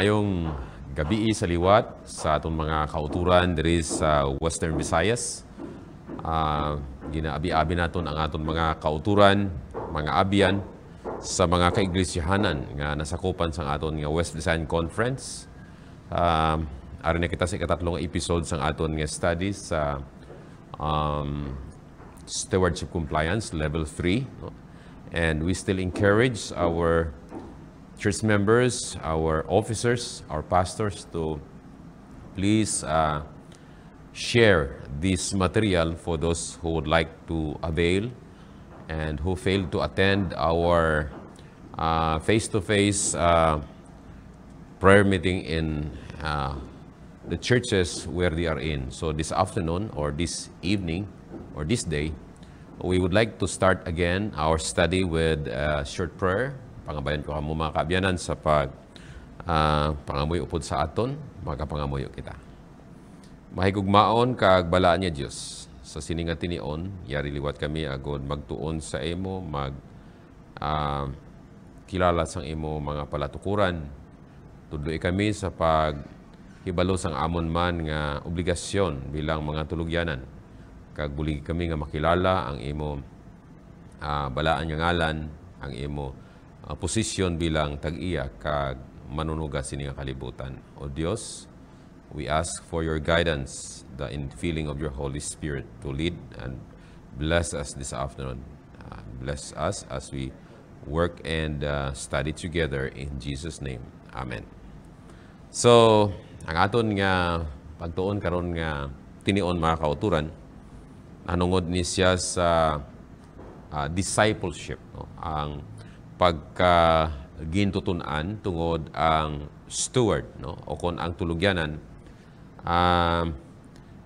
Maayong gabi sa liwat sa atong mga kauturan diri sa Western Visayas. Uh, Ginaabi-abi naton ang atong mga kauturan, mga abiyan sa mga kaiglesyahanan nga nasakupan sa aton nga West Visayan Conference. Uh, Ari na kita sa ikatatlong episode sa aton nga studies sa um, Stewardship Compliance Level 3. No? And we still encourage our church members, our officers, our pastors to please uh, share this material for those who would like to avail and who failed to attend our uh, face-to-face uh, prayer meeting in uh, the churches where they are in. So this afternoon or this evening or this day, we would like to start again our study with a uh, short prayer pangabayan ko kamo mga kaabyanan sa pag uh, ah, pangamoy upod sa aton, makapangamoy kita. Mahigugmaon kag balaan niya Dios sa siningati nion, yari liwat kami agod magtuon sa imo, mag uh, kilala sang imo mga palatukuran. Tudloy kami sa pag hibalo sang amon man nga obligasyon bilang mga tulugyanan. Kag buli kami nga makilala ang imo uh, balaan nga ngalan, ang imo ang posisyon bilang tag-iya kag manunuga sini nga kalibutan. O Dios, we ask for your guidance, the infilling of your Holy Spirit to lead and bless us this afternoon. Uh, bless us as we work and uh, study together in Jesus name. Amen. So, ang aton nga pagtuon karon nga tinion mga kauturan nanungod ni siya sa uh, discipleship no? ang pagka gintutunan tungod ang steward no o kon ang tulugyanan um,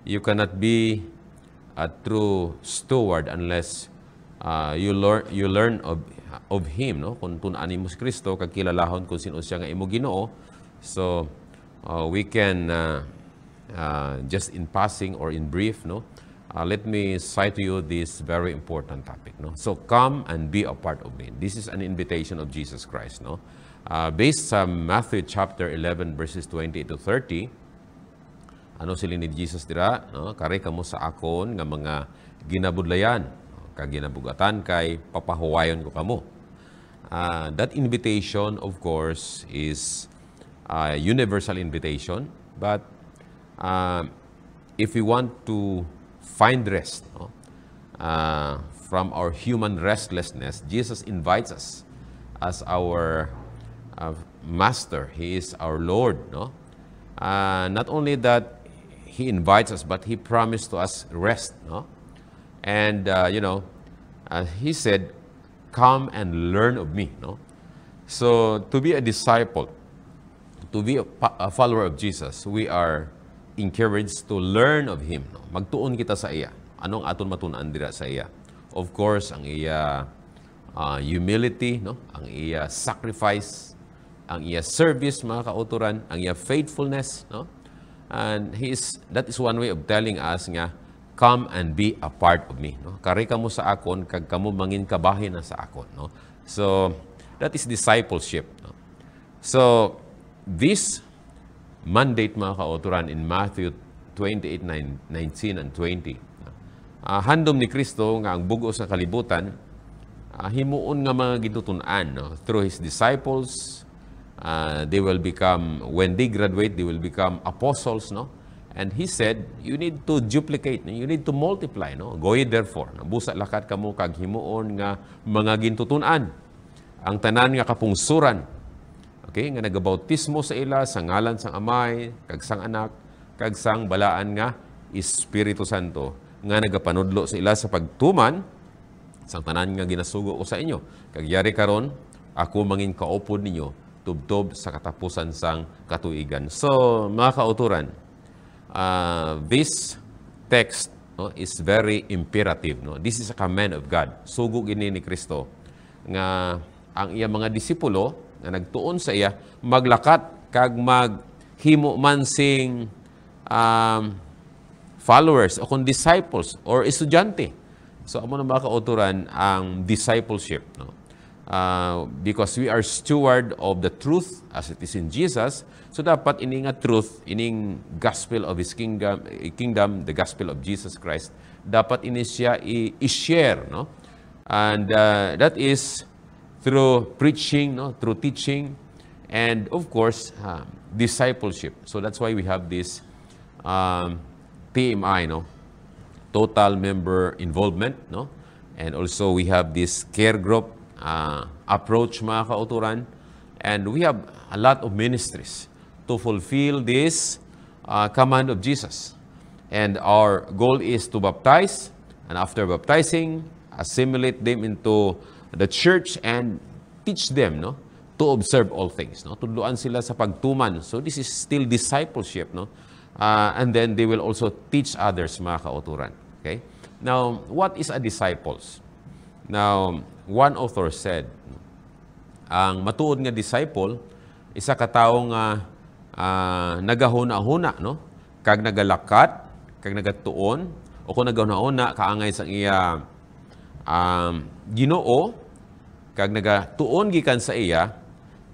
you cannot be a true steward unless uh, you learn you learn of of him no kun tunan ni si Kristo kag kilalahon kun sino siya nga imo Ginoo so uh, we can uh, uh, just in passing or in brief no Uh, let me cite to you this very important topic. No? So come and be a part of me. This is an invitation of Jesus Christ. No? Uh, based sa Matthew chapter 11 verses 20 to 30, ano sila ni Jesus dira? No? Kare kamo sa akon nga mga ginabudlayan, kaginabugatan kay papahuwayon ko kamo. Uh, that invitation, of course, is a universal invitation, but uh, if we want to find rest no? uh, from our human restlessness, Jesus invites us as our uh, master. He is our Lord. No? Uh, not only that, He invites us, but He promised to us rest. No? And, uh, you know, uh, He said, Come and learn of me. No? So, to be a disciple, to be a, a follower of Jesus, we are encouraged to learn of Him. No? Magtuon kita sa iya. Anong aton matunan dira sa iya? Of course, ang iya uh, humility, no? ang iya sacrifice, ang iya service, mga kauturan, ang iya faithfulness. No? And he is, that is one way of telling us nga, come and be a part of me. No? Kari ka mo sa akon, kag kamo mangin kabahin na sa akon. No? So, that is discipleship. No? So, this mandate mga kauturan in Matthew 28, 19 and 20. Uh, ah, handom ni Kristo nga ang bugos sa kalibutan, uh, himuon nga mga gitutunan no? through His disciples, uh, they will become, when they graduate, they will become apostles, no? And he said, you need to duplicate, you need to multiply, no? Go ye therefore. Busa lakat kamo kag himuon nga mga gintutunan. Ang tanan nga kapungsuran Okay, nga nagabautismo sa ila sa ngalan sang amay, kagsang anak, kagsang balaan nga Espiritu Santo nga nagapanudlo sa ila sa pagtuman sang tanan nga ginasugo ko sa inyo. Kagyari karon ako mangin kaopod ninyo tubtob sa katapusan sang katuigan. So, mga kauturan, uh, this text no, is very imperative. No? This is a command of God. Sugo gini ni Kristo nga ang iya mga disipulo nga nagtuon sa iya maglakat kag maghimo man sing um, followers o kung disciples or estudyante. So amo na makauturan ang discipleship no. Uh, because we are steward of the truth as it is in Jesus. So dapat ining truth, ining gospel of his kingdom, eh, kingdom, the gospel of Jesus Christ, dapat ini siya i-share no. And uh, that is through preaching, no, through teaching, and of course, uh, discipleship. So that's why we have this um, TMI, no? Total Member Involvement, no? And also we have this care group uh, approach, mga kauturan. And we have a lot of ministries to fulfill this uh, command of Jesus. And our goal is to baptize, and after baptizing, assimilate them into the church and teach them no to observe all things no tudluan sila sa pagtuman so this is still discipleship no uh, and then they will also teach others mga kauturan okay now what is a disciples now one author said ang matuod nga disciple isa ka taong nga uh, ah, nagahuna-huna no kag nagalakat kag nagatuon o kung nagahuna-huna kaangay sang iya um, Ginoo kag naga tuon gikan sa iya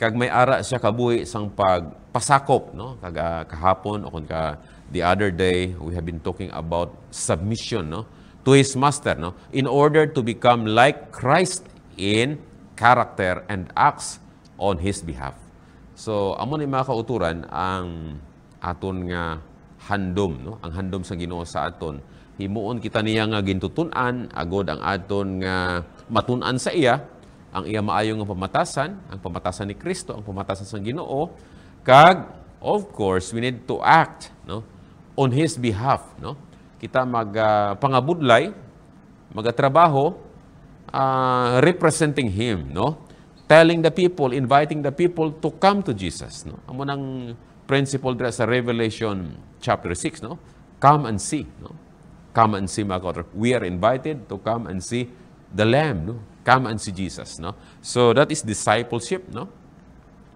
kag may ara siya kabuhi sang pagpasakop no kag uh, kahapon o kun ka the other day we have been talking about submission no to his master no in order to become like Christ in character and acts on his behalf so amo ni mga kauturan ang aton nga handom no ang handom sa Ginoo sa aton himuon kita niya nga gintutunan agod ang aton nga matunan sa iya ang iya maayong ang pamatasan, ang pamatasan ni Kristo, ang pamatasan sa Ginoo, kag of course we need to act no on his behalf no kita mag uh, pangabudlay magatrabaho uh, representing him no telling the people inviting the people to come to Jesus no amo nang principle dira sa Revelation chapter 6 no come and see no come and see mga God. we are invited to come and see the lamb no Come and see Jesus, no? So that is discipleship, no?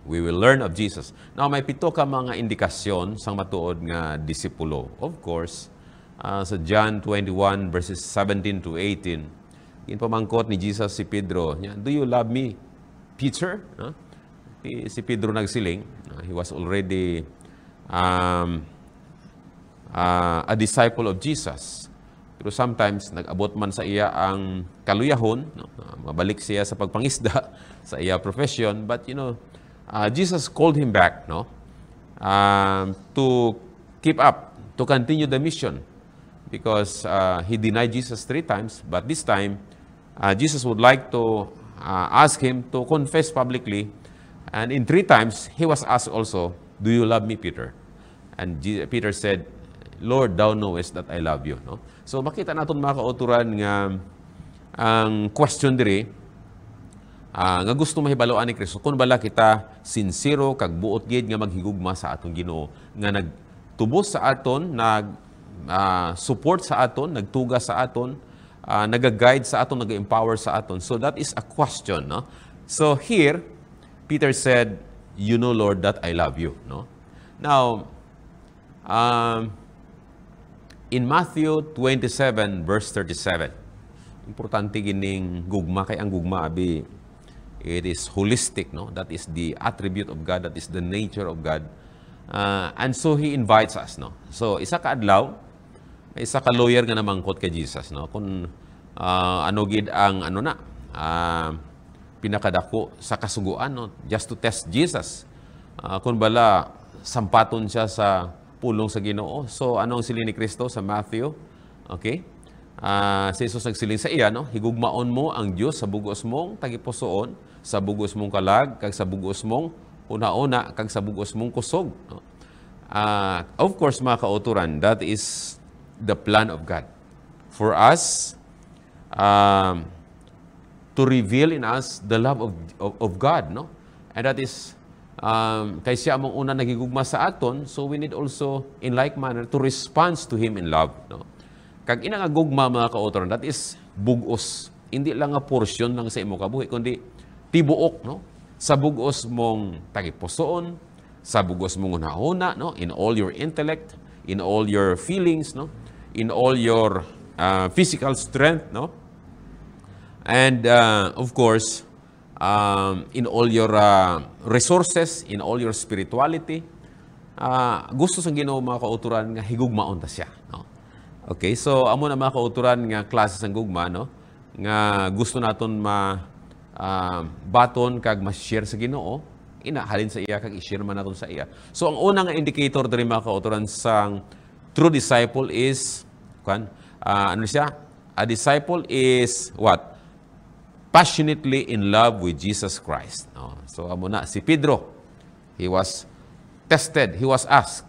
We will learn of Jesus. Now, may pito ka mga indikasyon sa matuod nga disipulo. Of course, uh, sa John 21 verses 17 to 18, ginpamangkot ni Jesus si Pedro, Do you love me, Peter? No? Si Pedro nagsiling. Ah, he was already um, uh, a disciple of Jesus. Pero sometimes, nag-abot man sa iya ang kaluyahon, no? mabalik siya sa pagpangisda, sa iya profession. But, you know, uh, Jesus called him back, no? Um, to keep up, to continue the mission. Because uh, he denied Jesus three times, but this time, uh, Jesus would like to uh, ask him to confess publicly. And in three times, he was asked also, Do you love me, Peter? And Peter said, Lord, thou knowest that I love you. No? So makita natin mga kauturan nga ang question diri uh, nga gusto mahibaloan ni Kristo kun bala kita sincero kag buot gid nga maghigugma sa atong Ginoo nga nagtubos sa aton nag uh, support sa aton nagtuga sa aton uh, ah, nagaguide sa aton nag-empower sa aton so that is a question no so here Peter said you know Lord that I love you no now um, in Matthew 27 verse 37. Importante gining gugma kay ang gugma abi it is holistic no that is the attribute of God that is the nature of God uh, and so he invites us no so isa ka adlaw may isa ka lawyer nga namangkot kay Jesus no kun uh, ano gid ang ano na uh, pinakadako sa kasuguan no just to test Jesus uh, kun bala sampaton siya sa pulong sa Ginoo. So ano ang siling ni Kristo sa Matthew? Okay? Uh, si Jesus nagsiling sa iya, no? Higugmaon mo ang Dios sa bugos mong tagipusoon, sa bugos mong kalag, kag sa bugos mong una-una, kag sa bugos mong kusog. No? Uh, of course, mga kauturan, that is the plan of God. For us, um, to reveal in us the love of, of, of God, no? And that is um, kay siya among una nagigugma sa aton, so we need also in like manner to respond to him in love. No? Kag ina nga gugma mga kaotoran, that is bugos. Hindi lang nga portion lang sa imo kabuhi, kundi tibuok. No? Sa bugos mong tagipusoon, sa bugos mong unahuna, no? in all your intellect, in all your feelings, no? in all your uh, physical strength. No? And uh, of course, um, in all your uh, resources, in all your spirituality. Uh, gusto sa Ginoo mga kauturan nga higugmaon ta siya, no? Okay, so amo na mga kauturan nga klase sang gugma, no? Nga gusto naton ma uh, baton kag ma-share sa Ginoo, inahalin sa iya kag i-share man naton sa iya. So ang una nga indicator diri mga kauturan sang true disciple is kan uh, ano siya? A disciple is what? passionately in love with Jesus Christ. No? So, amo na, si Pedro, he was tested, he was asked.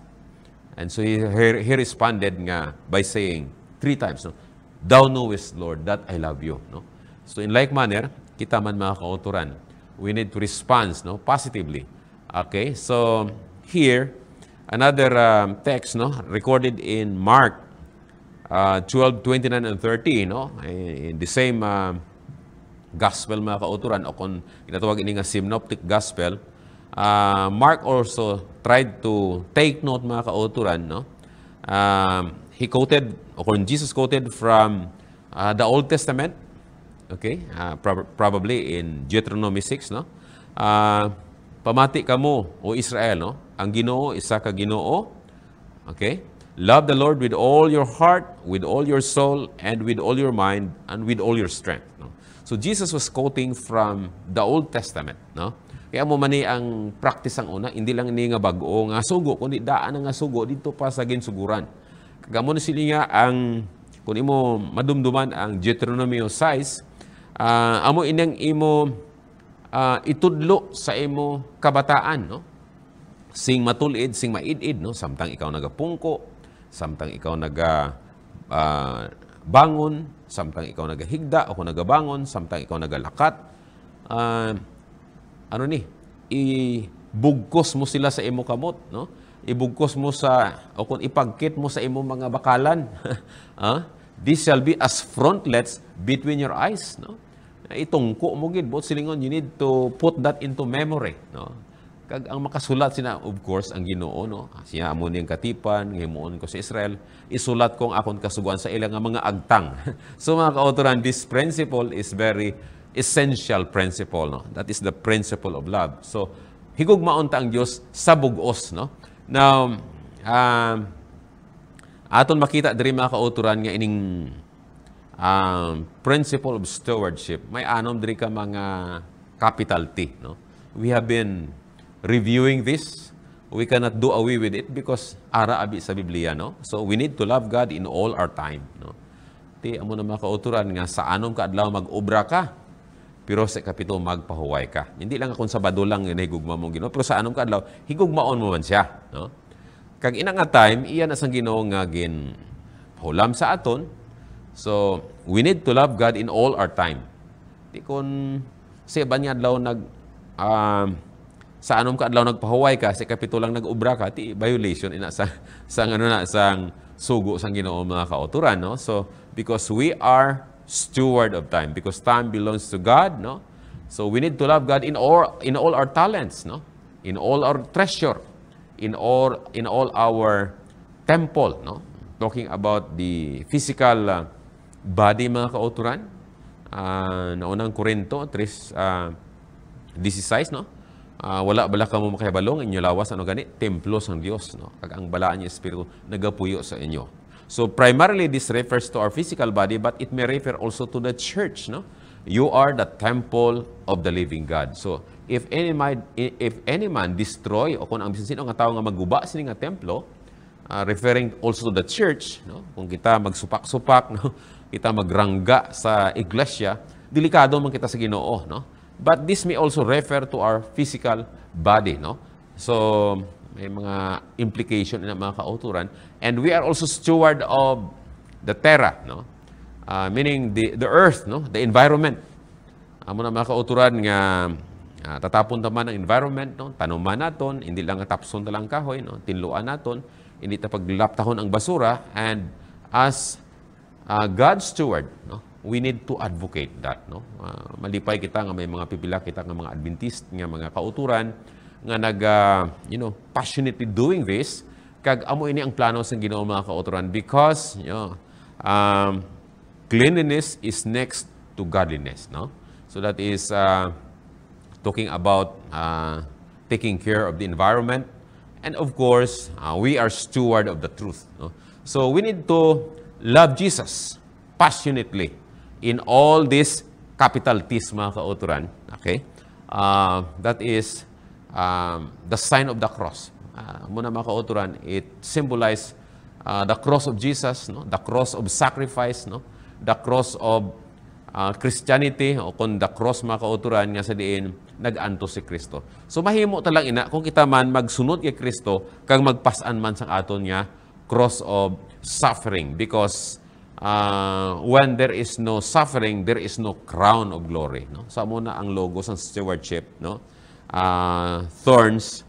And so he, he, he responded nga by saying three times, no? Thou knowest, Lord, that I love you. No? So in like manner, kita man mga kauturan, we need to respond no? positively. Okay, so here, another um, text no? recorded in Mark uh, 12, 29, and 30, no? Eh, in, the same uh, gospel mga kauturan o kung inatawag ini nga synoptic gospel, uh, Mark also tried to take note mga kauturan. No? Uh, he quoted, o kung Jesus quoted from uh, the Old Testament, okay, uh, prob probably in Deuteronomy 6, no? Uh, pamati kamo o Israel, no? Ang ginoo, isa ka ginoo, okay? Love the Lord with all your heart, with all your soul, and with all your mind, and with all your strength. No? So Jesus was quoting from the Old Testament, no? Kaya mo man ang practice ang una, hindi lang ni nga bag-o nga sugo, kundi daan nga sugo dito pa sa ginsuguran. Kagamo na sila nga ang kun imo madumduman ang Deuteronomy 6, uh, ah, amo inang imo uh, itudlo sa imo kabataan, no? Sing matulid, sing maidid, no? Samtang ikaw nagapungko, samtang ikaw naga uh, bangon, samtang ikaw nagahigda, ako nagabangon, samtang ikaw nagalakat. Uh, ano ni? Ibugkos mo sila sa imo kamot, no? Ibugkos mo sa, o kung ipagkit mo sa imo mga bakalan. huh? Ah, this shall be as frontlets between your eyes, no? Itong ko mo gid, but silingon, you need to put that into memory, no? kag ang makasulat sina of course ang Ginoo no siya amo ning katipan himuon ko sa Israel isulat ko ang akon kasuguan sa ilang mga agtang so mga kaautoran this principle is very essential principle no that is the principle of love so higog maunta ang Dios sa bugos no now um, aton makita diri mga kauturan nga ining um, principle of stewardship may anom diri ka mga capital T no we have been reviewing this, we cannot do away with it because ara abi sa Biblia, no? So we need to love God in all our time, no? Ti amo na makauturan nga sa anom ka adlaw mag-obra ka, pero sa kapito magpahuway ka. Hindi lang akong sabado lang yun, higugma mo gino, pero sa anom ka adlaw, higugmaon mo man siya, no? Kag ina nga time, iya na sang Ginoo nga gin hulam sa aton. So we need to love God in all our time. Di kon sa iba adlaw nag um, sa anom ka adlaw nagpahuway ka sa kapitulang nag-ubra ka ti violation ina sa sa ano na sa sugo sang Ginoo mga kauturan no so because we are steward of time because time belongs to God no so we need to love God in all in all our talents no in all our treasure in all in all our temple no talking about the physical uh, body mga kauturan uh, naunang Korinto 3 uh, 16 no uh, wala bala ka mo makahibalong inyo lawas ano gani templo sang Dios no kag ang balaan niya espiritu nagapuyo sa inyo so primarily this refers to our physical body but it may refer also to the church no you are the temple of the living God so if any man if any man destroy o kun ang sino nga tawo nga maguba sini nga templo uh, referring also to the church no kung kita magsupak-supak no kita magrangga sa iglesia delikado man kita sa Ginoo no But this may also refer to our physical body, no? So, may mga implication na mga kauturan. And we are also steward of the terra, no? Uh, meaning the, the earth, no? The environment. Amo na mga kauturan nga uh, tatapon naman ang environment, no? Tanuman naton, hindi lang tapson na lang kahoy, no? Tinluan naton, hindi ta paglaptahon ang basura. And as uh, ah, God steward, no? we need to advocate that. No? Uh, malipay kita nga may mga pipila kita nga mga Adventist, nga mga kauturan, nga nag, uh, you know, passionately doing this, kag amo ini ang plano sa Ginoo mga kauturan because, you know, um, cleanliness is next to godliness. No? So that is uh, talking about uh, taking care of the environment, And of course, uh, we are steward of the truth. No? So we need to love Jesus passionately in all this capital T's mga kauturan. Okay? Uh, that is um, the sign of the cross. Uh, muna mga kauturan, it symbolizes uh, the cross of Jesus, no? the cross of sacrifice, no? the cross of uh, Christianity, o kung the cross mga kauturan, nga sa diin, nag si Kristo. So mahimo talang ina, kung kita man magsunod kay Kristo, kang magpasan man sa aton niya, cross of suffering. Because uh, when there is no suffering, there is no crown of glory. No? So, muna ang logos ng stewardship, no? Uh, thorns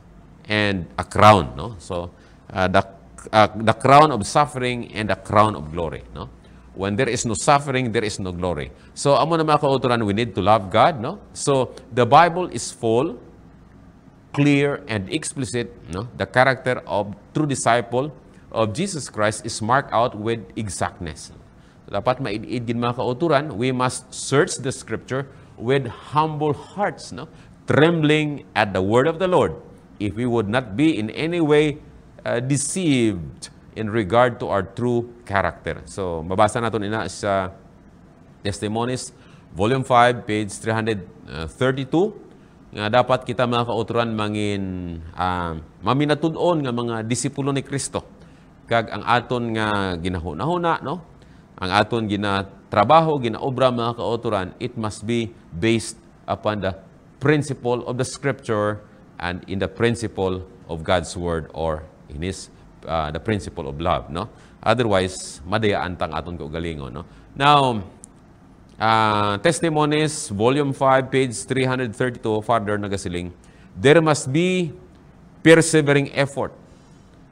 and a crown. No? So, uh, the, uh, the crown of suffering and the crown of glory. No? When there is no suffering, there is no glory. So, amo na mga we need to love God. No? So, the Bible is full, clear, and explicit. No? The character of true disciple of Jesus Christ is marked out with exactness. dapat maidiid gid mga kauturan, we must search the scripture with humble hearts, no? trembling at the word of the Lord, if we would not be in any way uh, deceived in regard to our true character. So, mabasa natin ina sa Testimonies, Volume 5, page 332, nga dapat kita mga kauturan mangin uh, ah, maminatunon nga mga disipulo ni Kristo kag ang aton nga ginahuna-huna no ang aton ginatrabaho, ginaobra mga kaotoran, it must be based upon the principle of the Scripture and in the principle of God's Word or in His, uh, the principle of love, no? Otherwise, madayaan tang aton kaugalingon, no? Now, uh, Testimonies, Volume 5, page 332, further nagasiling, there must be persevering effort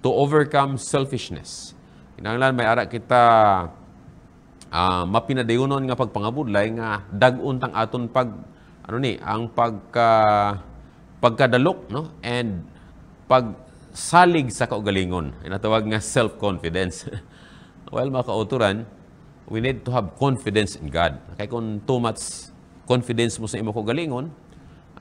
to overcome selfishness. Kinanglan, may ara kita uh, mapinadayunon nga pagpangabudlay nga daguntang aton pag ano ni ang pagka pagkadalok no and pag salig sa kaugalingon inatawag nga self confidence well mga kauturan we need to have confidence in God kay kung too much confidence mo sa imo kaugalingon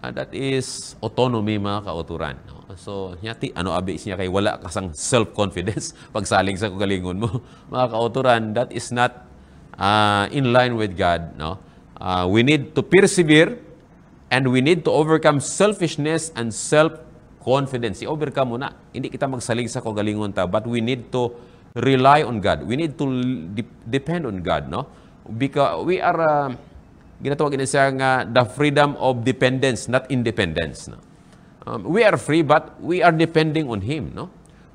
uh, that is autonomy mga kauturan no? so nyati ano abi siya kay wala kasang self confidence pag saling sa kaugalingon mo mga kauturan that is not uh, in line with God. No? Uh, we need to persevere and we need to overcome selfishness and self-confidence. I-overcome mo Hindi kita magsaling sa kagalingon ta, but we need to rely on God. We need to de depend on God. No? Because we are, uh, ginatawag na siya nga, the freedom of dependence, not independence. No? Um, we are free, but we are depending on Him. No?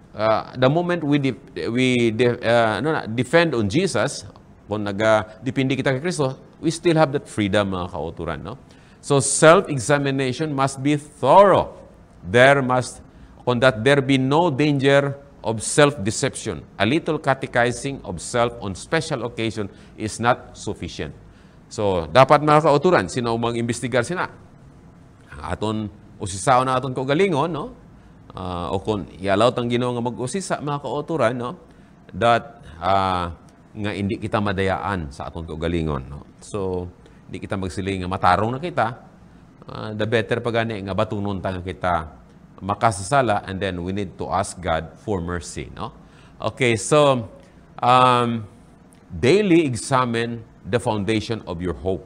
Uh, the moment we, de we de uh, no, depend on Jesus, kung nag-depende kita kay Kristo, we still have that freedom, mga kauturan. No? So self-examination must be thorough. There must, on that there be no danger of self-deception. A little catechizing of self on special occasion is not sufficient. So, dapat mga kauturan, sino umang imbestigar sina? Aton, usisaon na aton kogalingon, no? Uh, o kung ialaw tang ginawa nga mag-usisa, mga kauturan, no? That, uh, nga hindi kita madayaan sa aton kaugalingon. No? So, hindi kita magsiling nga matarong na kita, uh, the better pa gani nga batunon ta nga kita makasasala and then we need to ask God for mercy. No? Okay, so um, daily examine the foundation of your hope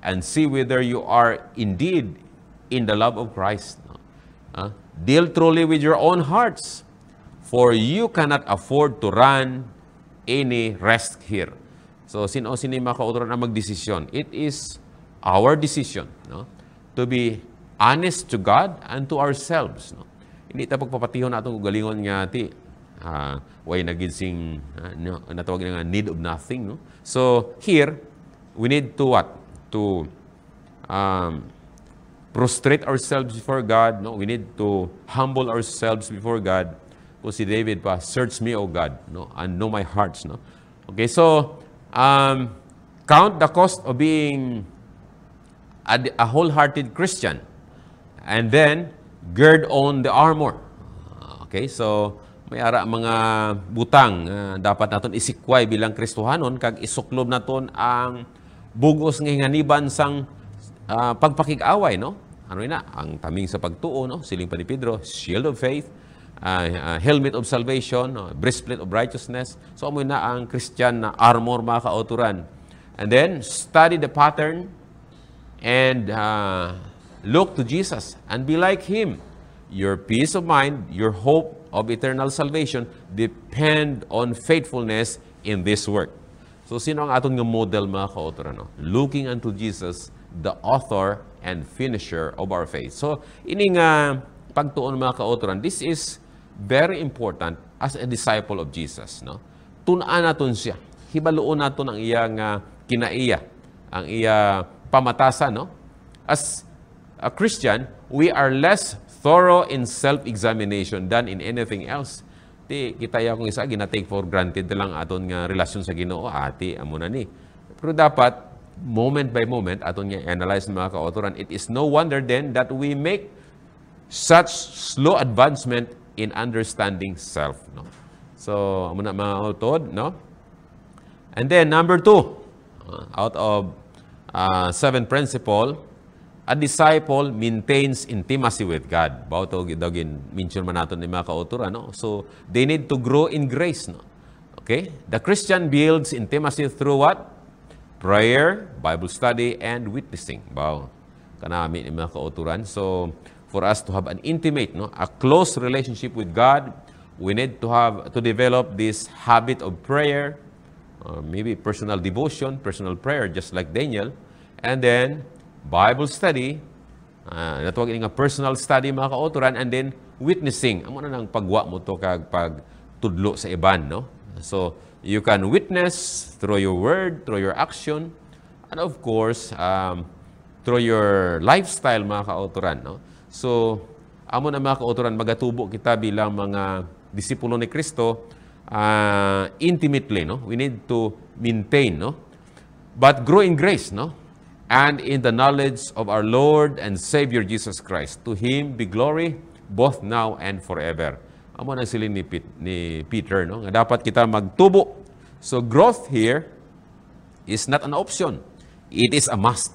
and see whether you are indeed in the love of Christ. No? Uh, deal truly with your own hearts, for you cannot afford to run any rest here. So, sino sino makauturan ang magdesisyon? It is our decision no? to be honest to God and to ourselves. No? Hindi ta pagpapatihon atong galingon nga ti uh, way naginsing uh, ah, no, natawag nga need of nothing. No? So, here, we need to what? To um, prostrate ourselves before God. No? We need to humble ourselves before God kung si David pa, search me, O God, no? and know my hearts. No? Okay, so, um, count the cost of being a, a wholehearted Christian. And then, gird on the armor. Okay, so, may ara mga butang uh, dapat naton isikway bilang Kristohanon kag isuklob naton ang bugos nga hinganiban sang uh, pagpakig-away no ano na ang taming sa pagtuo no siling pa ni Pedro shield of faith uh, uh, helmet of salvation, uh, breastplate of righteousness. So amoy na ang Christian na armor mga kauturan. And then study the pattern and uh, look to Jesus and be like Him. Your peace of mind, your hope of eternal salvation depend on faithfulness in this work. So sino ang aton nga model mga kauturan? No? Looking unto Jesus, the author and finisher of our faith. So ini nga pagtuon mga kauturan, this is very important as a disciple of Jesus. No? Tunaan natin siya. Hibaloon natin ang iyang uh, kinaiya, ang iya pamatasan. No? As a Christian, we are less thorough in self-examination than in anything else. Ti kitaya kung isa, ginatake for granted lang aton nga relasyon sa ginoo, ati, amo na ni. Pero dapat, moment by moment, aton nga analyze ng mga kaautoran, it is no wonder then that we make such slow advancement in understanding self. No? So, amo na mga mautod, no? And then, number two, uh, out of uh, seven principle, a disciple maintains intimacy with God. Bao to dagin mention man naton ni mga kautora, no? So, they need to grow in grace, no? Okay? The Christian builds intimacy through what? Prayer, Bible study, and witnessing. Bao, kanami ni mga kauturan. So, for us to have an intimate, no, a close relationship with God, we need to have to develop this habit of prayer, uh, maybe personal devotion, personal prayer, just like Daniel, and then Bible study, uh, natuwag nga personal study mga kauturan, and then witnessing. Amo na nang pagwa mo to kag pag tudlo sa iban, no? So, you can witness through your word, through your action, and of course, um, through your lifestyle mga kauturan, no? So, amon na mga kautoran, magatubo kita bilang mga disipulo ni Kristo uh, intimately, no? We need to maintain, no? But grow in grace, no? And in the knowledge of our Lord and Savior Jesus Christ. To Him be glory both now and forever. Amo na sila ni, Pete, ni Peter, no? Nga dapat kita magtubo. So growth here is not an option. It is a must.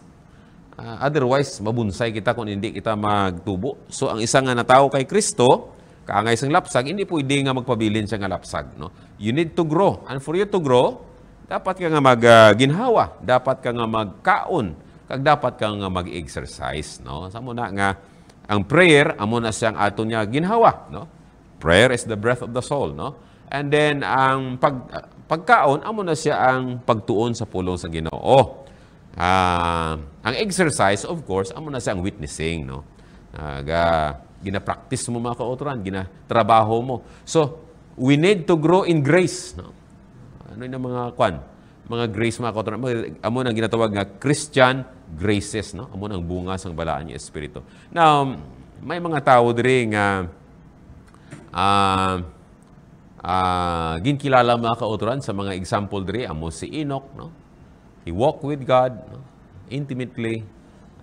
Uh, otherwise, mabunsay kita kung hindi kita magtubo. So, ang isa nga natawo kay Kristo, kaangay sang lapsag, hindi pwede nga magpabilin siya nga lapsag. No? You need to grow. And for you to grow, dapat ka nga magginhawa. Uh, dapat ka nga magkaon. Kag dapat ka nga mag-exercise. No? Sa muna nga, ang prayer, amo na siyang ato niya ginhawa. No? Prayer is the breath of the soul. No? And then, ang pag, pagkaon, amo na siya ang pagtuon sa pulong sa ginoo. Uh, ang exercise, of course, amo na sa ang witnessing, no? Aga, ah, gina-practice mo mga kauturan, gina-trabaho mo. So, we need to grow in grace, no? Ano yung mga kwan? Mga grace mga kauturan. Amo nang ginatawag nga Christian graces, no? Amo nang bunga sang balaan ni Espiritu. Now, may mga tao diri nga uh, uh, uh, ginkilala mga kauturan sa mga example diri amo si Enoch, no? He walked with God intimately.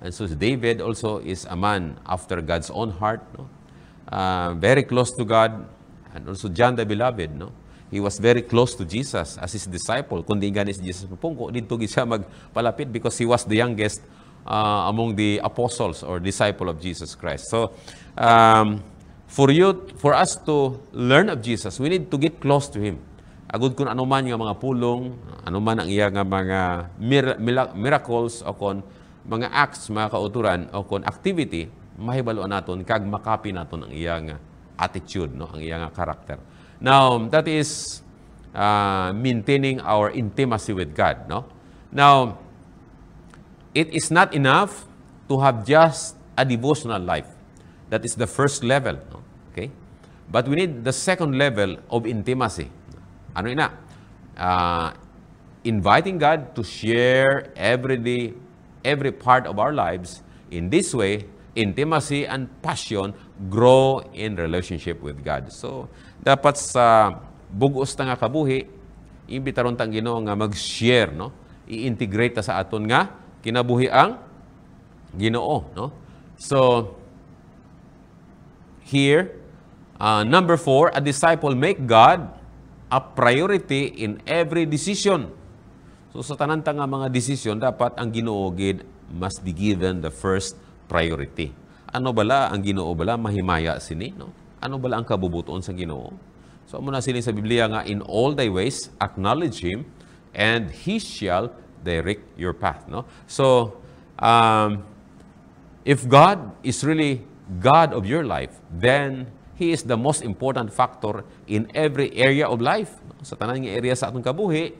And so David also is a man after God's own heart, no? uh, very close to God. And also John the Beloved, no? he was very close to Jesus as his disciple. Kundi nga ni Jesus mapungko, dito siya magpalapit because he was the youngest uh, among the apostles or disciple of Jesus Christ. So, um, for you, for us to learn of Jesus, we need to get close to Him. Agud kung anuman nga mga pulong, anuman ang iya nga mga mir- miracles o kon mga acts, mga kauturan o kon activity, mahibalo naton kag makapi naton ang iya nga attitude, no? ang iya nga karakter. Now, that is uh, maintaining our intimacy with God. No? Now, it is not enough to have just a devotional life. That is the first level. No? Okay? But we need the second level of intimacy ano ina? Uh, inviting God to share every day, every part of our lives. In this way, intimacy and passion grow in relationship with God. So, dapat sa bugos nga kabuhi, imbitaron tang Ginoo nga mag-share, no? I-integrate ta sa aton nga kinabuhi ang Ginoo, no? So, here, uh, number four, a disciple make God a priority in every decision. So sa tananta nga mga decision, dapat ang ginoogid must be given the first priority. Ano bala ang ginoo bala mahimaya sini? No? Ano bala ang kabubuton sa ginoo? So muna sini sa Biblia nga, In all thy ways acknowledge Him, and He shall direct your path. No? So, um, if God is really God of your life, then He is the most important factor in every area of life. Sa tanang area sa atong kabuhi,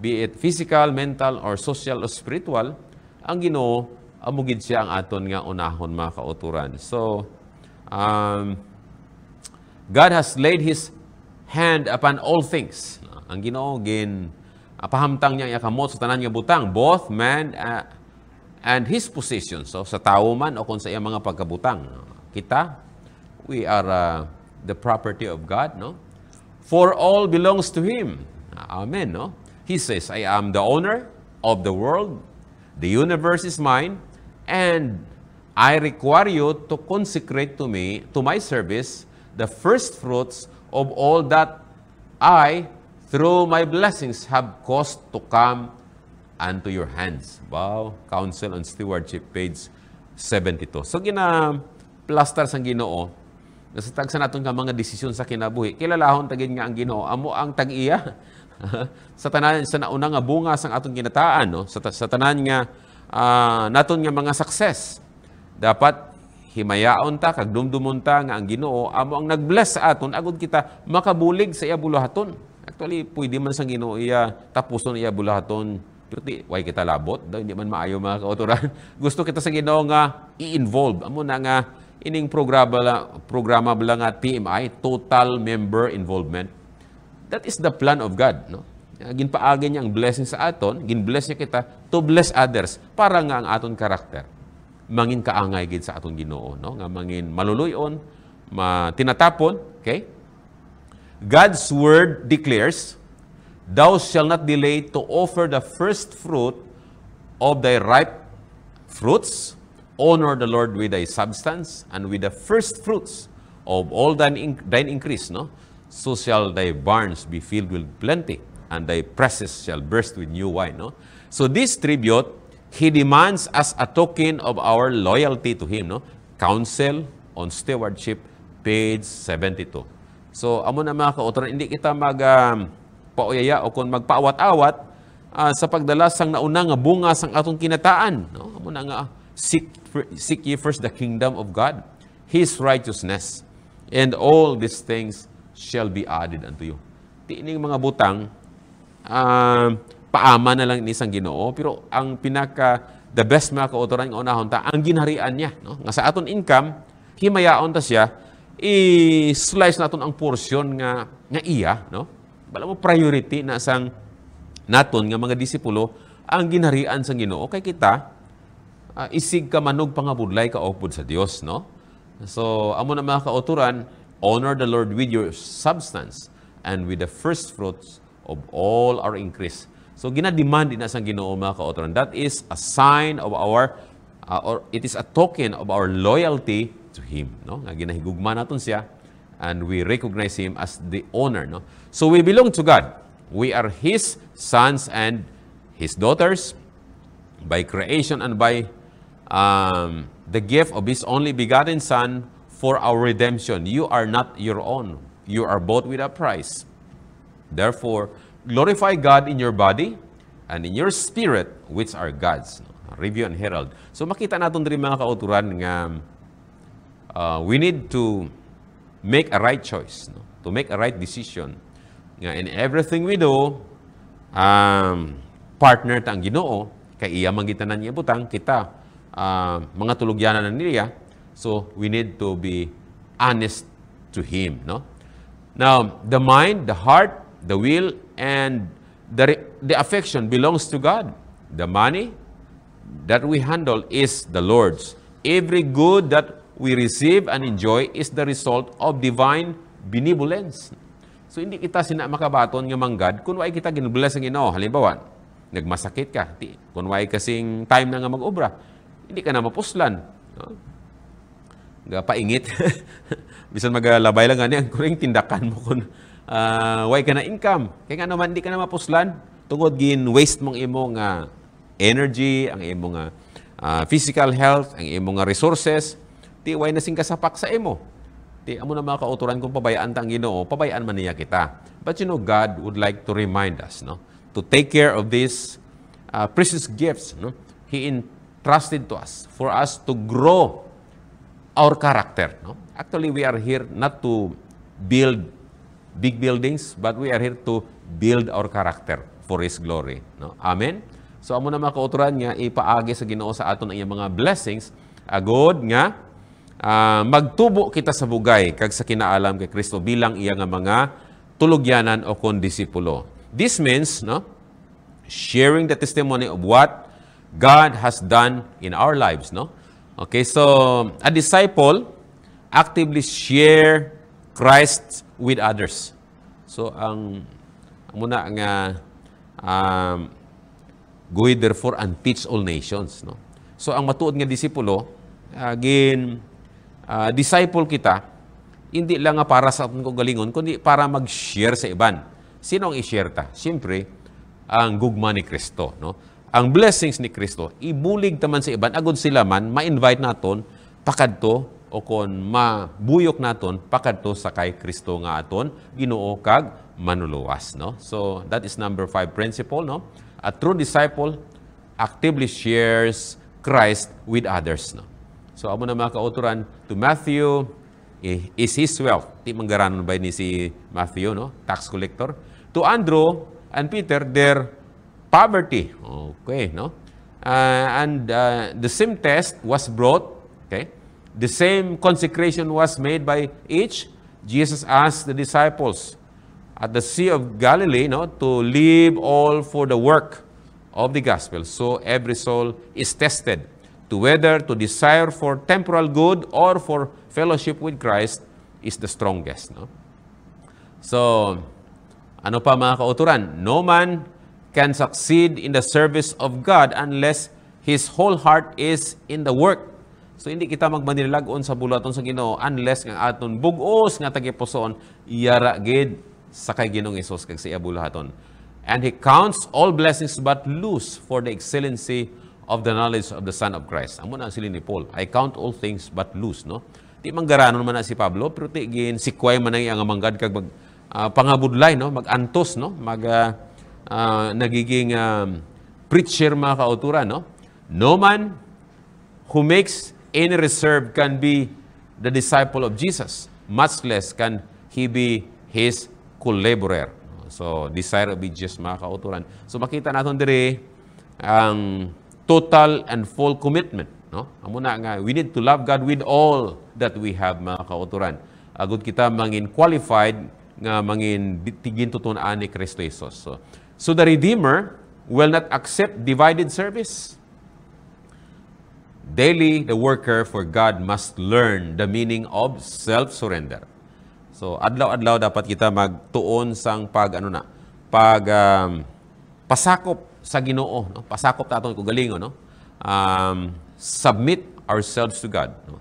be it physical, mental, or social, or spiritual, ang Ginoo amugid siya ang aton nga unahon mga kauturan. So, um, God has laid His hand upon all things. Ang Ginoo gin apahamtang niya niya yakamot sa tanan nga butang, both man uh, and his position. So, sa tao man o kung sa iyang mga pagkabutang. Kita, we are uh, the property of God, no? For all belongs to Him. Amen, no? He says, I am the owner of the world, the universe is mine, and I require you to consecrate to me, to my service, the first fruits of all that I, through my blessings, have caused to come unto your hands. Wow, Council on Stewardship, page 72. So, gina-plaster sang ginoo, Nasa sa naton nga mga desisyon sa kinabuhi. Kilalahon tagin nga ang Ginoo amo ang tag-iya sa tanan sa nauna nga bunga sang atong ginataan no sa, sa tanan nga uh, ah, naton nga mga success. Dapat himayaon ta kag dumdumon ta nga ang Ginoo amo ang nagbless sa aton agud kita makabulig sa iya bulahaton. Actually, pwede man sa Ginoo iya tapuson iya bulahaton pero di, why kita labot? Daw, hindi man maayo mga kauturan. Gusto kita sa Ginoo nga i-involve. Amo na nga ining programa, programa lang at PMI, total member involvement. That is the plan of God. No? ginpaagi niya ang blessing sa aton, ginbless niya kita to bless others para nga ang aton karakter. Mangin kaangay gid sa aton ginoo. No? Nga mangin maluluyon, ma tinatapon. Okay? God's word declares, Thou shall not delay to offer the first fruit of thy ripe fruits honor the Lord with thy substance and with the first fruits of all thine, inc thine increase, no? So shall thy barns be filled with plenty, and thy presses shall burst with new wine, no? So this tribute, he demands as a token of our loyalty to him, no? Counsel on stewardship, page 72. So, amo na mga kautoran, hindi kita mag um, pauyaya o kung magpaawat-awat uh, sa pagdala sang nauna nga bunga sang atong kinataan. No? Amo na nga, Seek, seek ye first the kingdom of God, His righteousness, and all these things shall be added unto you. Tiining mga butang, uh, paama na lang ni isang ginoo, pero ang pinaka, the best mga kautoran ng unahon ta, ang ginharian niya. No? Nga sa aton income, himayaon ta siya, i-slice naton ang portion nga, nga iya. No? Bala mo priority na sang naton nga mga disipulo ang ginharian sa Ginoo kay kita uh, isig ka manog pangabudlay ka opod sa Dios no so amo na mga kauturan honor the Lord with your substance and with the first fruits of all our increase so ginademand din sa Ginoo mga kauturan that is a sign of our uh, or it is a token of our loyalty to him no nga ginahigugma naton siya and we recognize him as the owner no so we belong to God we are his sons and his daughters by creation and by um, the gift of His only begotten Son for our redemption. You are not your own. You are bought with a price. Therefore, glorify God in your body and in your spirit, which are God's. Review and Herald. So makita natin din mga kauturan nga uh, we need to make a right choice, no? to make a right decision. Nga in everything we do, um, partner tang ginoo, kay iya mangitanan niya butang, kita uh, mga tulugyanan na niya. So, we need to be honest to Him. No? Now, the mind, the heart, the will, and the, the affection belongs to God. The money that we handle is the Lord's. Every good that we receive and enjoy is the result of divine benevolence. So, hindi kita sina makabaton nga manggad kung wai kita ginbless ang ino. Halimbawa, nagmasakit ka. Kung wai kasing time na nga mag-obra hindi ka na mapuslan. No? Paingit. Bisan magalabay lang gani ang kuring tindakan mo kun uh, why ka na income. Kaya nga naman, hindi ka na mapuslan. Tungod gin waste mong imong uh, energy, ang imong uh, physical health, ang imong uh, resources. Ti why na sing kasapak sa imo. Ti amo na mga kauturan kung pabayaan tang Ginoo, pabayaan man niya kita. But you know God would like to remind us, no? To take care of these uh, precious gifts, no? He in trusted to us for us to grow our character. No? Actually, we are here not to build big buildings, but we are here to build our character for His glory. No? Amen? So, amo na makauturan nga, ipaagi sa ginoo sa aton ang mga blessings. Agod ah, nga, uh, magtubo kita sa bugay kag sa kinaalam kay Kristo bilang iya nga mga tulugyanan o kondisipulo. This means, no, sharing the testimony of what God has done in our lives, no? Okay, so a disciple actively share Christ with others. So ang muna ang uh, um, go therefore and teach all nations, no? So ang matuod nga disipulo again uh, disciple kita hindi lang para sa atong galingon kundi para mag-share sa iban. Sino ang i-share ta? Siyempre, ang gugma ni Kristo, no? ang blessings ni Kristo, ibulig taman sa iban, agod sila man, ma-invite naton, pakadto, o kon mabuyok naton, pakadto sa kay Kristo nga aton, ginoo kag manuluwas. No? So, that is number five principle. No? A true disciple actively shares Christ with others. No? So, amo na mga kauturan, to Matthew is his wealth. Ti manggaranon ba ni si Matthew, no? tax collector. To Andrew and Peter, their poverty. Okay, no? Uh, and uh, the same test was brought, okay? The same consecration was made by each. Jesus asked the disciples at the Sea of Galilee, no, to leave all for the work of the gospel. So every soul is tested to whether to desire for temporal good or for fellowship with Christ is the strongest. No? So, ano pa mga kauturan? No man can succeed in the service of God unless his whole heart is in the work. So hindi kita magmanilagon sa bulaton sa Ginoo unless nga aton bugos nga tagipuson yara gid sa kay Ginoong Hesus kag siya bulaton. And he counts all blessings but loose for the excellency of the knowledge of the Son of Christ. Amo na sila ni Paul, I count all things but lose, no? Di manggaranon man na si Pablo, pero tigin si Kuya man ang manggad kag mag uh, pangabudlay, no? Magantos, no? Mag uh, uh, nagiging um, preacher mga kautura, no? No man who makes any reserve can be the disciple of Jesus, much less can he be his collaborator. So, desire obedience mga kauturan. So, makita natin dire ang total and full commitment. No? Amo na nga, we need to love God with all that we have mga kauturan. Agud kita mangin qualified nga mangin tigin tutunaan ni Kristo Jesus. So, So the Redeemer will not accept divided service. Daily, the worker for God must learn the meaning of self-surrender. So, adlaw-adlaw dapat kita magtuon sang pag, ano na, pag um, pasakop sa ginoo. No? Pasakop na itong galingo. No? Um, submit ourselves to God. No?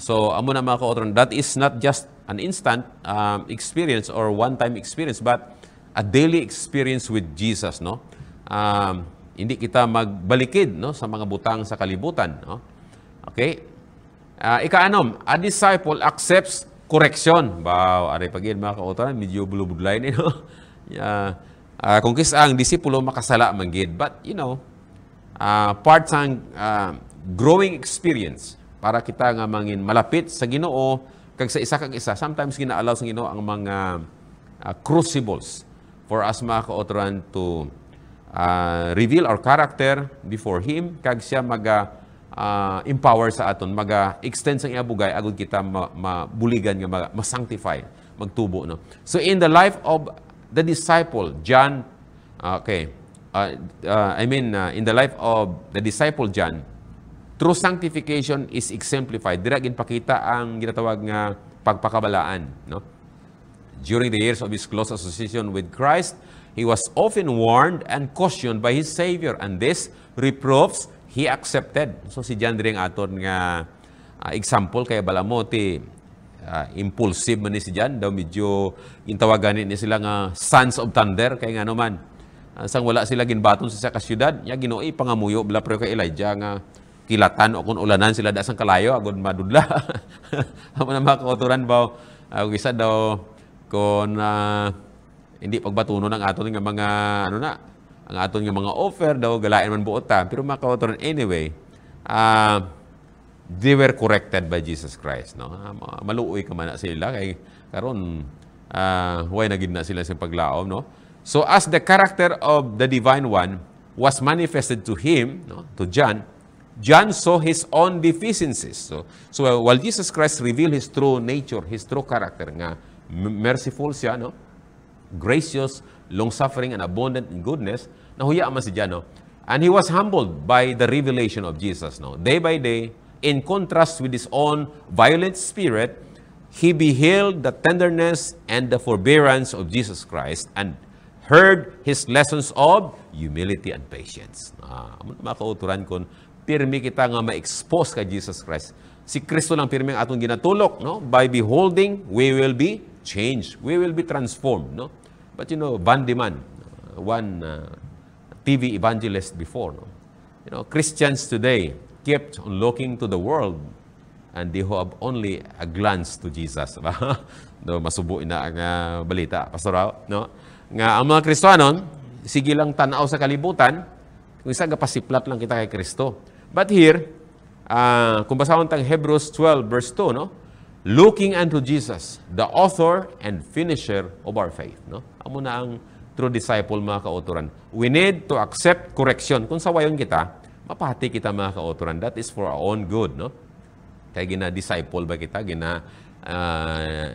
So, amo na mga kaotron, that is not just an instant um, experience or one-time experience, but a daily experience with Jesus, no? Um, hindi kita magbalikid no sa mga butang sa kalibutan, no? Okay? Uh, ikaanom, a disciple accepts correction. Wow, aray pagin mga kautan, medyo bulubudlay ni eh, no. uh, uh, kung kisa ang disipulo makasala man gid, but you know, uh, part sang uh, growing experience para kita nga mangin malapit sa Ginoo kag sa isa kag isa. Sometimes ginaalaw sa Ginoo ang mga uh, crucibles for us mga kaotoran to uh, reveal our character before Him, kag siya maga uh, empower sa aton, maga extend sa bugay, agod kita ma mabuligan nga maga, masanctify, magtubo. No? So in the life of the disciple, John, uh, okay, uh, uh, I mean, uh, in the life of the disciple John, true sanctification is exemplified. Dira ginpakita ang ginatawag nga pagpakabalaan, no? During the years of his close association with Christ, he was often warned and cautioned by his Savior. And this reproofs he accepted. So si John Dring aton nga uh, example kay balamo ti uh, impulsive man ni si John daw medyo intawagan ni sila nga sons of thunder kay nga naman uh, sang wala sila ginbaton sa ka syudad ya Ginoo pangamuyo bla pero kay Elijah nga kilatan o kung ulanan sila da sang kalayo agon madudla amo na makauturan ba uh, isa daw kon uh, hindi pagbatuno ng aton nga mga ano na ang aton nga mga offer daw galain man buot ta pero makaotoron anyway uh, they were corrected by Jesus Christ no ah, maluoy ka man na sila kay karon uh, way na gid na sila sa paglaom no so as the character of the divine one was manifested to him no to John John saw his own deficiencies. So, so while Jesus Christ revealed his true nature, his true character nga, merciful siya, no? gracious, long-suffering, and abundant in goodness, nahuya man si no? And he was humbled by the revelation of Jesus. No? Day by day, in contrast with his own violent spirit, he beheld the tenderness and the forbearance of Jesus Christ and heard his lessons of humility and patience. Ah, makauturan kon pirmi kita nga ma-expose kay Jesus Christ. Si Kristo lang pirmi atong ginatulok, no? By beholding, we will be change. We will be transformed, no? But you know, Bandiman, uh, one uh, TV evangelist before, no? You know, Christians today kept on looking to the world and they have only a glance to Jesus. no, masubo na ang uh, balita, Pastor Rao, no? Nga ang mga Kristoanon, sige lang tanaw sa kalibutan, kung isa pasiplat lang kita kay Kristo. But here, uh, kung basahon tang Hebrews 12 verse 2, no? looking unto Jesus, the author and finisher of our faith. No? Amo na ang true disciple, mga kauturan. We need to accept correction. Kung sawayon kita, mapati kita, mga kauturan. That is for our own good. No? Kaya gina-disciple ba kita? Gina, uh,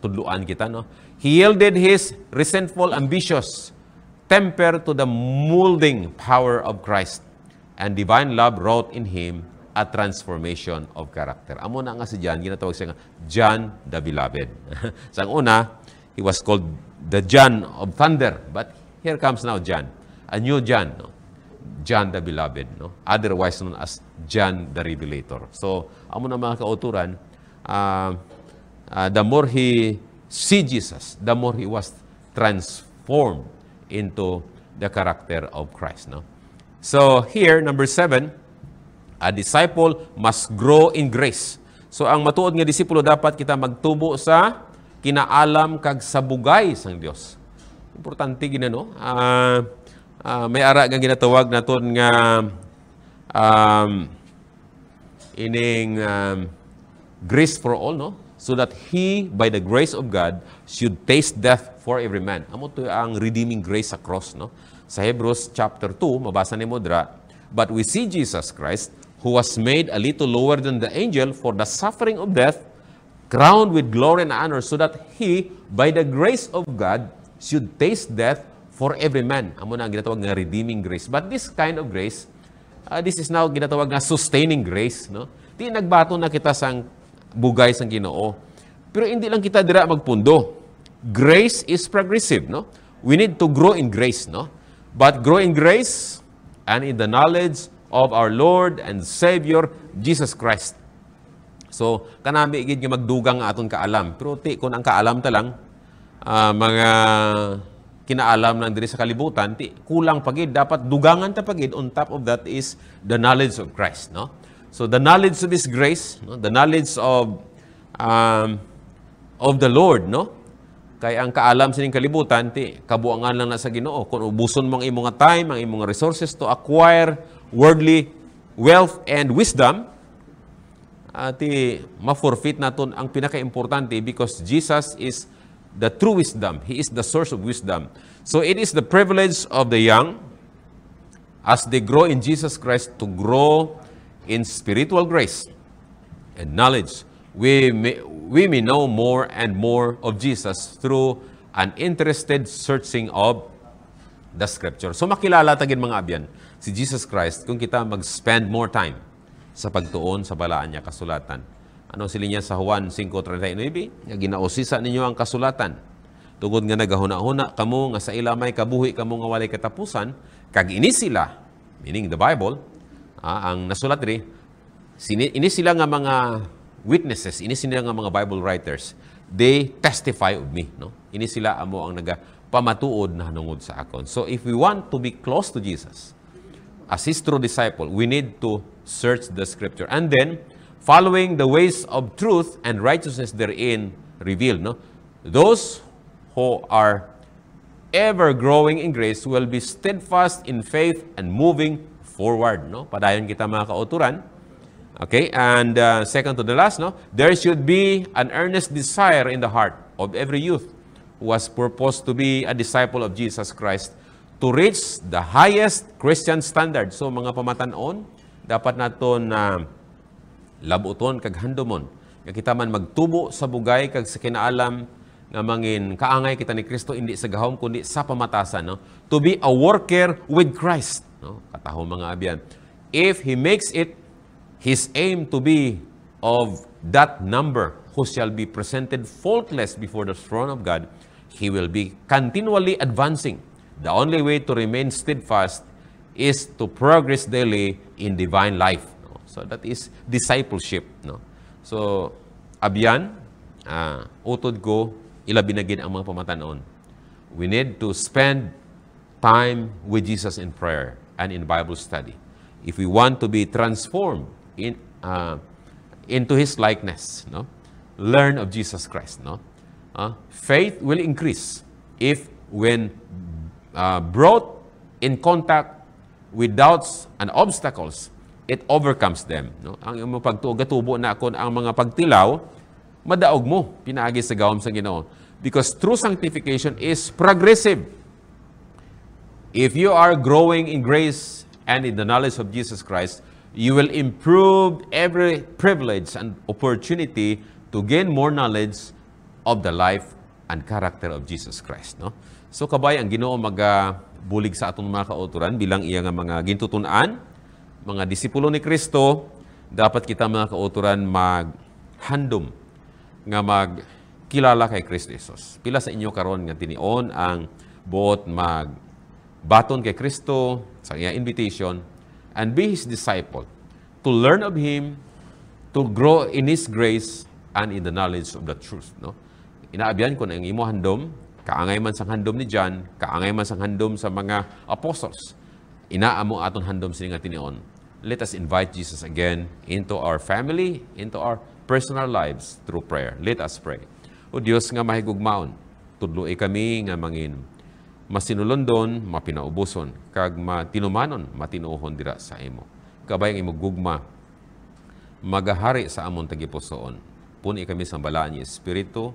tudluan kita. No? He yielded his resentful, ambitious temper to the molding power of Christ. And divine love wrought in him a transformation of character. Amo na nga si John, ginatawag siya nga John the Beloved. Sa una, he was called the John of Thunder, but here comes now John, a new John, no? John the Beloved, no? Otherwise known as John the Revelator. So, amo na mga kauturan, uh, uh, the more he see Jesus, the more he was transformed into the character of Christ. No? So here, number seven, A disciple must grow in grace. So ang matuod nga disipulo dapat kita magtubo sa kinaalam kag sabugay sang Dios. Importante ginano. Uh, ah, uh, ah, may ara nga ginatawag naton nga um, ining um, grace for all no so that he by the grace of God should taste death for every man. Amo to ang redeeming grace sa cross no. Sa Hebrews chapter 2 mabasa ni Modra, but we see Jesus Christ who was made a little lower than the angel for the suffering of death, crowned with glory and honor, so that he, by the grace of God, should taste death for every man. Amo na ang ginatawag nga redeeming grace. But this kind of grace, uh, this is now ginatawag nga sustaining grace. No? Di nagbato na kita sang bugay sang ginoo. Pero hindi lang kita dira magpundo. Grace is progressive. No? We need to grow in grace. No? But grow in grace and in the knowledge of our Lord and Savior, Jesus Christ. So, kanami igid nga magdugang aton kaalam. Pero ti, kung ang kaalam ta lang, uh, mga kinaalam lang diri sa kalibutan, ti, kulang pagid. Dapat dugangan ta pagid. On top of that is the knowledge of Christ. No? So, the knowledge of His grace, no? the knowledge of um, of the Lord, no? Kay ang kaalam sining kalibutan, ti, kabuangan lang na sa Ginoo. Kung ubuson mong imong time, ang imong resources to acquire worldly wealth and wisdom, ati ma-forfeit naton ang pinaka-importante because Jesus is the true wisdom. He is the source of wisdom. So it is the privilege of the young as they grow in Jesus Christ to grow in spiritual grace and knowledge. We may, we may know more and more of Jesus through an interested searching of the Scripture. So makilala tagin mga abyan si Jesus Christ kung kita mag-spend more time sa pagtuon sa balaan niya kasulatan. Ano sila niya sa Juan 5.39, nga ginaosisa ninyo ang kasulatan. Tugod nga nagahuna-huna kamo nga sa ilamay kabuhi kamo nga walay katapusan, kag ini sila, meaning the Bible, ah, ang nasulat ri, ini sila nga mga witnesses, ini sila nga mga Bible writers, they testify of me. No? Ini sila amo ang naga pamatuod na hanungod sa akon. So if we want to be close to Jesus, as His true disciple, we need to search the Scripture. And then, following the ways of truth and righteousness therein revealed. No? Those who are ever growing in grace will be steadfast in faith and moving forward. No? Padayon kita mga kauturan. Okay, and uh, second to the last, no, there should be an earnest desire in the heart of every youth was purposed to be a disciple of Jesus Christ to reach the highest Christian standard. So mga pamatanon, dapat naton na labuton kag handumon. Nga kita man magtubo sa bugay kag sa kinaalam nga mangin kaangay kita ni Kristo indi sa gahom kundi sa pamatasan no to be a worker with Christ no katahong mga abyan if he makes it his aim to be of that number who shall be presented faultless before the throne of God He will be continually advancing. The only way to remain steadfast is to progress daily in divine life. No? So that is discipleship. No? So, abyan, uh, utod ko, ilabinagin ang mga pamatanon. We need to spend time with Jesus in prayer and in Bible study. If we want to be transformed in, uh, into His likeness, no? learn of Jesus Christ. No? uh, faith will increase if when uh, brought in contact with doubts and obstacles, it overcomes them. No? Ang iyong pagtuo-gatubo na ako ang mga pagtilaw, madaog mo, pinaagi sa gawam sa Ginoo. Because true sanctification is progressive. If you are growing in grace and in the knowledge of Jesus Christ, you will improve every privilege and opportunity to gain more knowledge of the life and character of Jesus Christ. No? So kabay ang Ginoo bulig sa atong mga kauturan bilang iya nga mga gintutunan, mga disipulo ni Kristo, dapat kita mga kauturan maghandom nga magkilala kay Kristo Jesus. Pila sa inyo karon nga tinion ang buot mag baton kay Kristo sa iya invitation and be his disciple to learn of him to grow in his grace and in the knowledge of the truth no Inaabyan ko na ang imo handom, kaangay man sang handom ni John, kaangay man sang handom sa mga apostles. Inaamo aton handom sini nga tinion. Let us invite Jesus again into our family, into our personal lives through prayer. Let us pray. O Dios nga mahigugmaon, tudloy kami nga mangin masinulondon, mapinaubuson, kag matinumanon, matinuhon dira sa imo. Kabay ang imong gugma, magahari sa amon tagipusoon. Puni kami sa balaan ni Espiritu,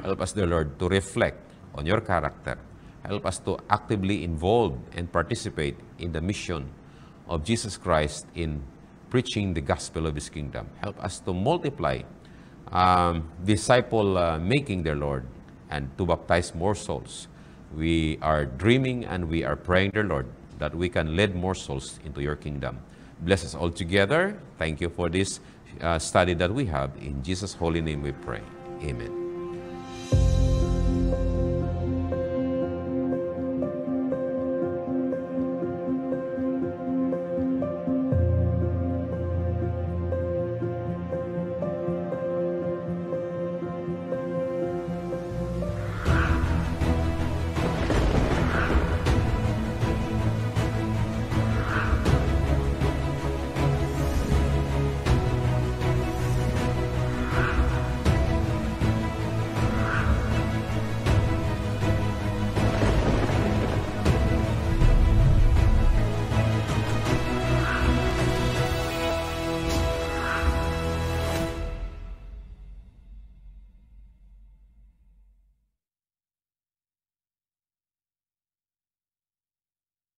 Help us, dear Lord, to reflect on your character. Help us to actively involve and participate in the mission of Jesus Christ in preaching the gospel of His kingdom. Help us to multiply um, disciple uh, making, dear Lord, and to baptize more souls. We are dreaming and we are praying, dear Lord, that we can lead more souls into your kingdom. Bless us all together. Thank you for this uh, study that we have. In Jesus' holy name we pray. Amen.